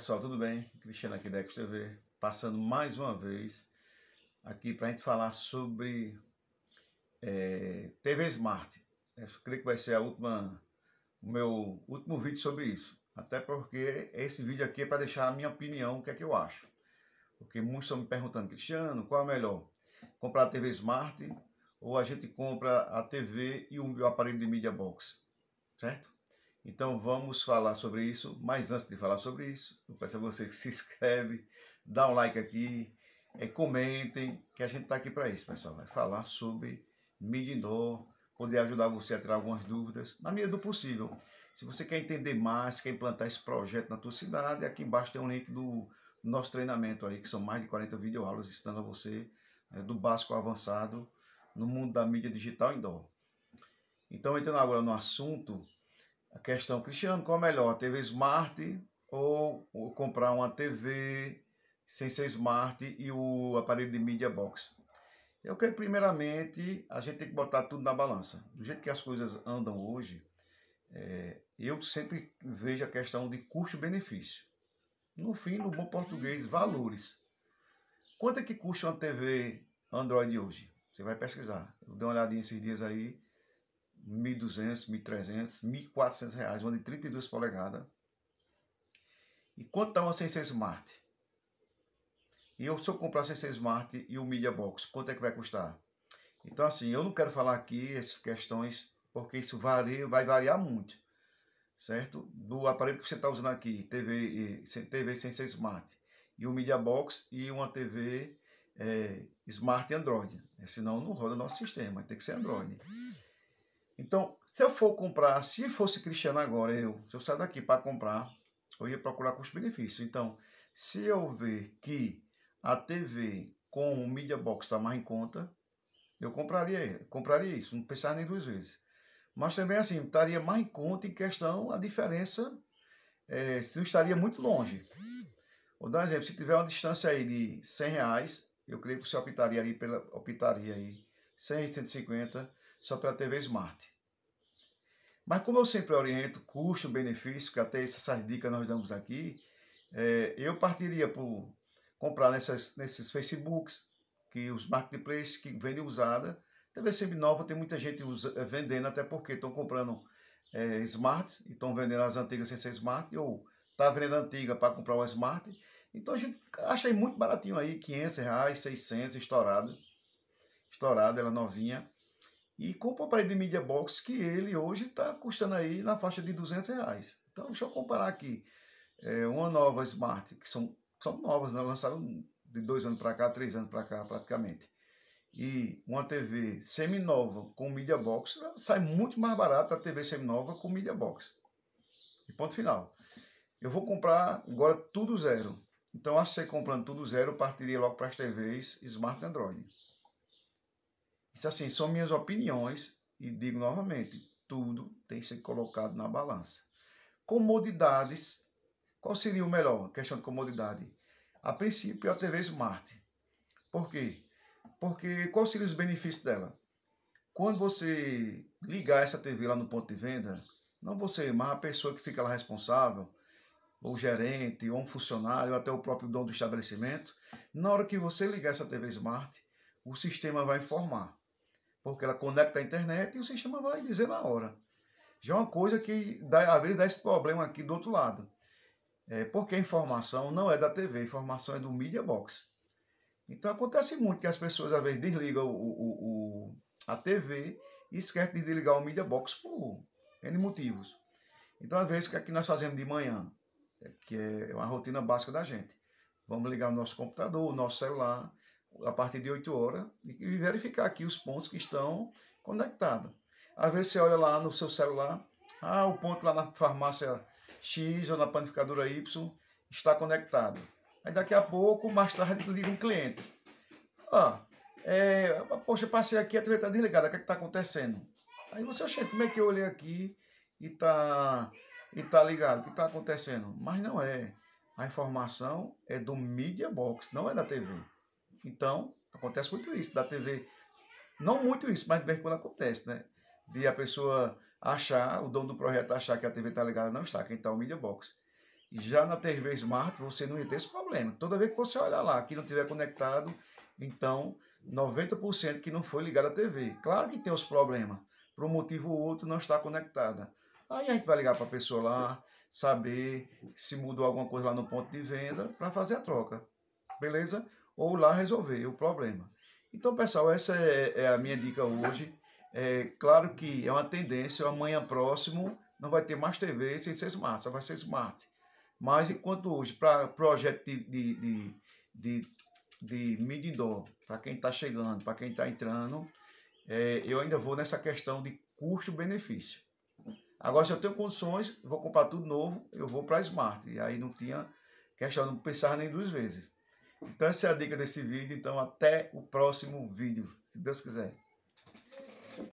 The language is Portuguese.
pessoal, tudo bem? Cristiano aqui da Ecos TV, passando mais uma vez aqui para a gente falar sobre é, TV Smart. Eu creio que vai ser a última, o meu último vídeo sobre isso. Até porque esse vídeo aqui é para deixar a minha opinião, o que é que eu acho. Porque muitos estão me perguntando, Cristiano, qual é melhor? Comprar a TV Smart ou a gente compra a TV e o aparelho de mídia box, certo? Então vamos falar sobre isso, mas antes de falar sobre isso, eu peço a você que se inscreve, dá um like aqui, é, comentem, que a gente está aqui para isso, pessoal. Vai falar sobre Midinor, poder ajudar você a tirar algumas dúvidas, na medida do possível. Se você quer entender mais, quer implantar esse projeto na tua cidade, aqui embaixo tem um link do nosso treinamento aí, que são mais de 40 videoaulas ensinando a você né, do básico ao avançado no mundo da mídia digital indoor. Então, entrando agora no assunto a questão, Cristiano, qual é melhor, TV Smart ou, comprar uma TV sem ser Smart e o aparelho de Media Box? Eu quero primeiramente, a gente tem que botar tudo na balança. Do jeito que as coisas andam hoje, é, eu sempre vejo a questão de custo-benefício. No fim, no bom português, valores. Quanto é que custa uma TV Android hoje? Você vai pesquisar. Eu dei uma olhadinha esses dias aí 1.200, 1.300, 1.400 reais, uma de 32 polegadas. E quanto está uma Sensei Smart? E eu, se eu comprar a Sensei Smart e o Media Box, quanto é que vai custar? Então, assim, eu não quero falar aqui essas questões, porque isso varia, vai variar muito, certo? Do aparelho que você está usando aqui, TV, eh, TV sem Smart, e o Media Box e uma TV é, eh, Smart Android. Senão não roda nosso sistema, tem que ser Android. Então, se eu for comprar, se fosse cristiano agora, eu, se eu sair daqui para comprar, eu ia procurar custo-benefício. Então, se eu ver que a TV com o Media Box está mais em conta, eu compraria, compraria isso, não pensar nem duas vezes. Mas também assim, estaria mais em conta em questão a diferença, é, se não estaria muito longe. Vou dar um exemplo, se tiver uma distância aí de 100 reais, eu creio que você optaria aí pela, optaria aí 100, 150, só para a TV Smart. Mas como eu sempre oriento custo-benefício, que até essas dicas nós damos aqui, é, eu partiria por comprar nessas, nesses Facebooks, que os marketplaces que vendem usada, TV semi-nova tem muita gente usa, eh, vendendo, até porque estão comprando é, Smart, e estão vendendo as antigas sem ser Smart, ou está vendendo antiga para comprar uma Smart. Então a gente aí muito baratinho aí, 500 reais, 600, estourado. Estourado, ela novinha. E compra o aparelho de mídia box que ele hoje está custando aí na faixa de 200 reais. Então deixa eu comparar aqui. É, uma nova Smart, que são, são novas, né? lançaram de dois anos para cá, três anos para cá praticamente. E uma TV semi-nova com media box, sai muito mais barata a TV semi-nova com media box. E ponto final. Eu vou comprar agora tudo zero. Então, acho que você comprando tudo zero, partiria logo para as TVs Smart Android. Isso assim, são minhas opiniões e digo novamente, tudo tem que ser colocado na balança. Comodidades, qual seria o melhor? Questão de comodidade. A princípio, a TV Smart. Por quê? Porque qual seria os benefícios dela? Quando você ligar essa TV lá no ponto de venda, não você, mas a pessoa que fica lá responsável, ou gerente, ou um funcionário, ou até o próprio dono do estabelecimento, na hora que você ligar essa TV Smart, o sistema vai informar. Porque ela conecta a internet e o sistema vai dizer na hora. Já é uma coisa que, dá, às vezes, dá esse problema aqui do outro lado. É, porque a informação não é da TV, a informação é do Media Box. Então acontece muito que as pessoas às vezes desligam o, o, o, a TV e esquecem de desligar o Media Box por N motivos. Então às vezes o que aqui é nós fazemos de manhã, é, que é uma rotina básica da gente. Vamos ligar o nosso computador, o nosso celular a partir de 8 horas e verificar aqui os pontos que estão conectados. Às vezes você olha lá no seu celular, ah, o ponto lá na farmácia X ou na panificadora Y está conectado. Aí daqui a pouco, mais tarde, liga um cliente. Ah, é, poxa, passei aqui, a TV está desligada, o que é está acontecendo? Aí você, gente, como é que eu olhei aqui e está e tá ligado? O que está acontecendo? Mas não é. A informação é do Media Box, não é da TV. Então, acontece muito isso. Da TV, não muito isso, mas bem quando acontece, né? De a pessoa achar, o dono do projeto achar que a TV está ligada, não está, quem está o Media Box. Já na TV Smart, você não ia ter esse problema. Toda vez que você olhar lá, que não tiver conectado, então 90% que não foi ligada à TV. Claro que tem os problemas. Por um motivo ou outro não está conectada. Aí a gente vai ligar para a pessoa lá, saber se mudou alguma coisa lá no ponto de venda para fazer a troca. Beleza? ou lá resolver o problema. Então, pessoal, essa é, é a minha dica hoje. É claro que é uma tendência, é amanhã próximo não vai ter mais TV sem ser smart, só vai ser smart. Mas enquanto hoje, para projeto de, de, de, de, de medidor, para quem está chegando, para quem está entrando, é, eu ainda vou nessa questão de custo-benefício. Agora, se eu tenho condições, vou comprar tudo novo, eu vou para smart. E aí não tinha questão, não pensar nem duas vezes. Então essa é a dica desse vídeo. Então até o próximo vídeo, se Deus quiser.